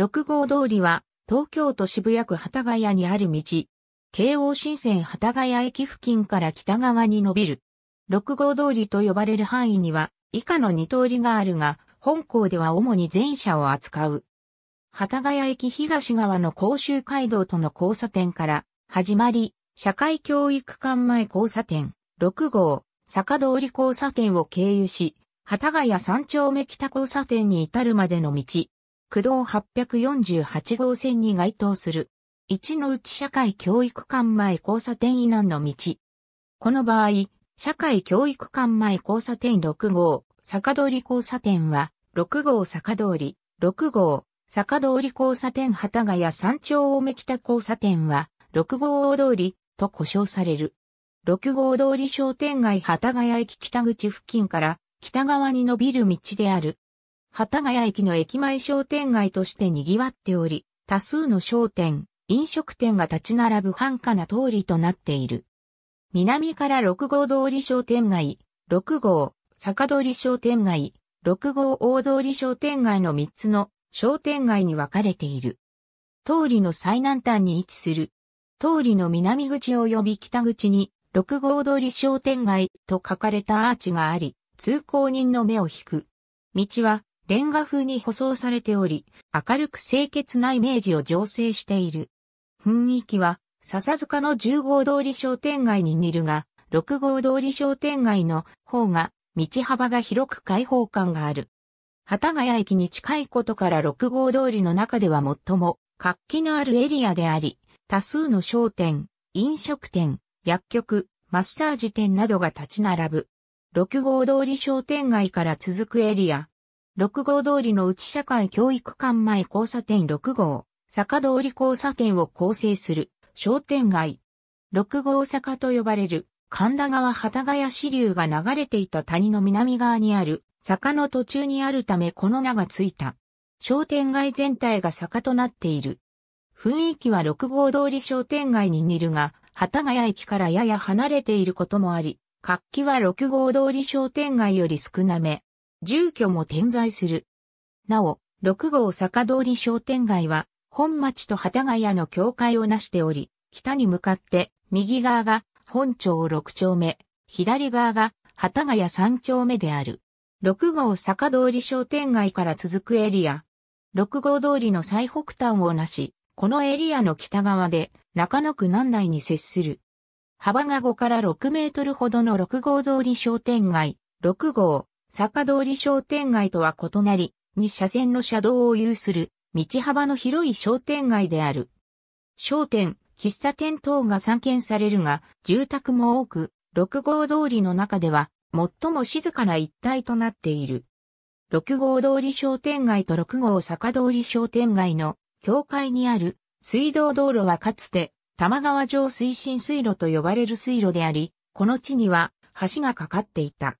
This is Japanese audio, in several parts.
6号通りは、東京都渋谷区幡ヶ谷にある道。京王新線幡ヶ谷駅付近から北側に伸びる。6号通りと呼ばれる範囲には、以下の2通りがあるが、本校では主に全車を扱う。幡ヶ谷駅東側の甲州街道との交差点から始まり、社会教育館前交差点、6号、坂通り交差点を経由し、幡ヶ谷三丁目北交差点に至るまでの道。駆動848号線に該当する、一の内社会教育館前交差点以南の道。この場合、社会教育館前交差点6号、坂通り交差点は、6号坂通り、6号、坂通り交差点幡ヶ谷山頂大目北交差点は、6号大通り、と呼称される。6号通り商店街幡ヶ谷駅北口付近から、北側に伸びる道である。幡ヶ谷駅の駅前商店街として賑わっており、多数の商店、飲食店が立ち並ぶ繁華な通りとなっている。南から六号通り商店街、六号、坂通り商店街、六号大通り商店街の三つの商店街に分かれている。通りの最南端に位置する。通りの南口及び北口に、六号通り商店街と書かれたアーチがあり、通行人の目を引く。道はレンガ風に舗装されており、明るく清潔なイメージを醸成している。雰囲気は、笹塚の10号通り商店街に似るが、6号通り商店街の方が、道幅が広く開放感がある。幡ヶ谷駅に近いことから6号通りの中では最も活気のあるエリアであり、多数の商店、飲食店、薬局、マッサージ店などが立ち並ぶ。6号通り商店街から続くエリア、6号通りの内社会教育館前交差点6号、坂通り交差点を構成する商店街。6号坂と呼ばれる神田川幡ヶ谷支流が流れていた谷の南側にある坂の途中にあるためこの名がついた。商店街全体が坂となっている。雰囲気は6号通り商店街に似るが、幡ヶ谷駅からやや離れていることもあり、活気は6号通り商店街より少なめ。住居も点在する。なお、六号坂通り商店街は、本町と旗ヶ谷の境界をなしており、北に向かって、右側が本町六丁目、左側が旗ヶ谷三丁目である。六号坂通り商店街から続くエリア。六号通りの最北端をなし、このエリアの北側で中野区南内に接する。幅が5から6メートルほどの六号通り商店街、六号坂通り商店街とは異なり、2車線の車道を有する、道幅の広い商店街である。商店、喫茶店等が散見されるが、住宅も多く、6号通りの中では、最も静かな一帯となっている。6号通り商店街と6号坂通り商店街の境界にある水道道路はかつて玉川上推進水路と呼ばれる水路であり、この地には橋がかかっていた。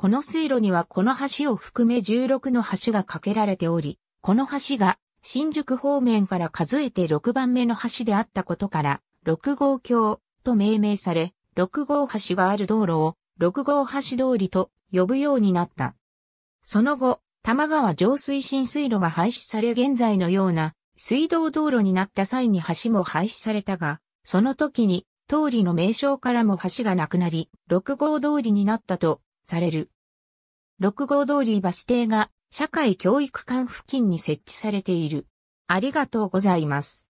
この水路にはこの橋を含め16の橋が架けられており、この橋が新宿方面から数えて6番目の橋であったことから、6号橋と命名され、6号橋がある道路を6号橋通りと呼ぶようになった。その後、多摩川上水浸水路が廃止され現在のような水道道路になった際に橋も廃止されたが、その時に通りの名称からも橋がなくなり、6号通りになったとされる。六号通りバス停が社会教育館付近に設置されている。ありがとうございます。